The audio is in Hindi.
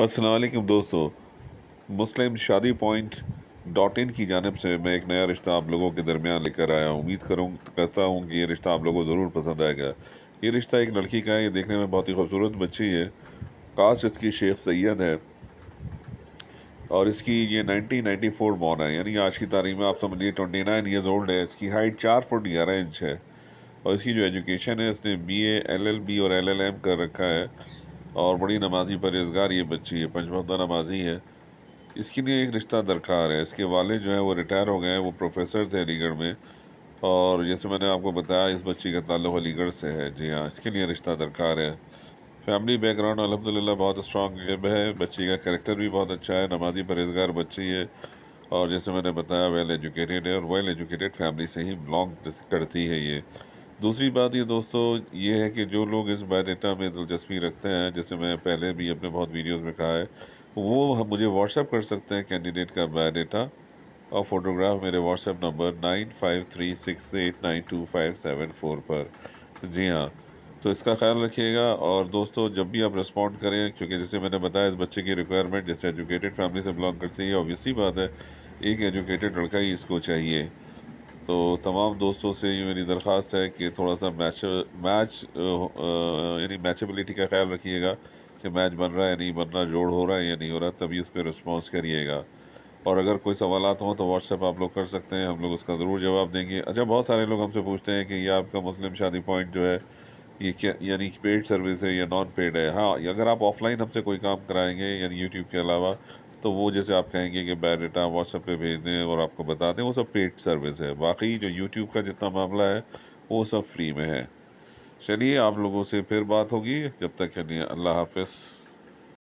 असलकम दोस्तों मुस्लिम शादी पॉइंट डॉट इन की जानब से मैं एक नया रिश्ता आप लोगों के दरमियान लेकर आया उम्मीद करूँ करता हूँ कि ये रिश्ता आप लोगों को ज़रूर पसंद आएगा ये रिश्ता एक लड़की का है ये देखने में बहुत ही खूबसूरत बच्ची है काश इसकी शेख सैद है और इसकी ये 1994 बॉर्न है यानी आज की तारीख में आप समझिए 29 नाइन ईयर्स ओल्ड है इसकी हाइट चार फुट ग्यारह इंच है और इसकी जो एजुकेशन है इसने बी एल एल बी और एल एल एम कर रखा है और बड़ी नमाजी परहेजगार ये बच्ची है पंचवदा नमाजी है इसके लिए एक रिश्ता दरकार है इसके वाले जो है वो रिटायर हो गए हैं वो प्रोफेसर थे अलीगढ़ में और जैसे मैंने आपको बताया इस बच्ची का ताल्लुक अलीगढ़ से है जी हाँ इसके लिए रिश्ता दरकार है फैमिली बैकग्राउंड अलहमदिल्ला बहुत स्ट्रॉन्ग है बच्ची का करेक्टर भी बहुत अच्छा है नमाजी परहेजगार बच्ची है और जैसे मैंने बताया वेल एजुकेटेड है और वेल एजुकेटेड फैमिली से ही बिलोंग करती है ये दूसरी बात ये दोस्तों ये है कि जो लोग इस बायोडेटा में दिलचस्पी रखते हैं जैसे मैं पहले भी अपने बहुत वीडियोस में कहा है वो हम मुझे व्हाट्सअप कर सकते हैं कैंडिडेट का बायोडेटा और फोटोग्राफ मेरे WhatsApp number nine five three six eight nine two five seven four पर जी हाँ तो इसका ख्याल रखिएगा और दोस्तों जब भी आप रिस्पॉन्ड करें क्योंकि जैसे मैंने बताया इस बच्चे की रिक्वायरमेंट जैसे एजुकेटेड फैमिली से बिलोंग करती है ऑब्वियसली बात है एक एजुकेटेड लड़का ही इसको चाहिए तो तमाम दोस्तों से ये मेरी दरख्वास्त है कि थोड़ा सा मैच मैच यानी मैचबिलिटी का ख्याल रखिएगा कि मैच बन रहा है नहीं बन रहा जोड़ हो रहा है या नहीं हो रहा तभी उस पर रिस्पॉन्स करिएगा और अगर कोई सवाल हों तो व्हाट्सएप आप लोग कर सकते हैं हम लोग उसका ज़रूर जवाब देंगे अच्छा बहुत सारे लोग हमसे पूछते हैं कि ये आपका मुस्लिम शादी पॉइंट जो है ये क्या यानी पेड सर्विस है या नॉन पेड है हाँ अगर आप ऑफलाइन हमसे कोई काम कराएंगे यानी यूट्यूब के अलावा तो वो जैसे आप कहेंगे कि डेटा व्हाट्सएप पे भेज दें और आपको बता दें वो सब पेड सर्विस है बाकी जो यूट्यूब का जितना मामला है वो सब फ्री में है चलिए आप लोगों से फिर बात होगी जब तक के लिए अल्लाह हाफिज़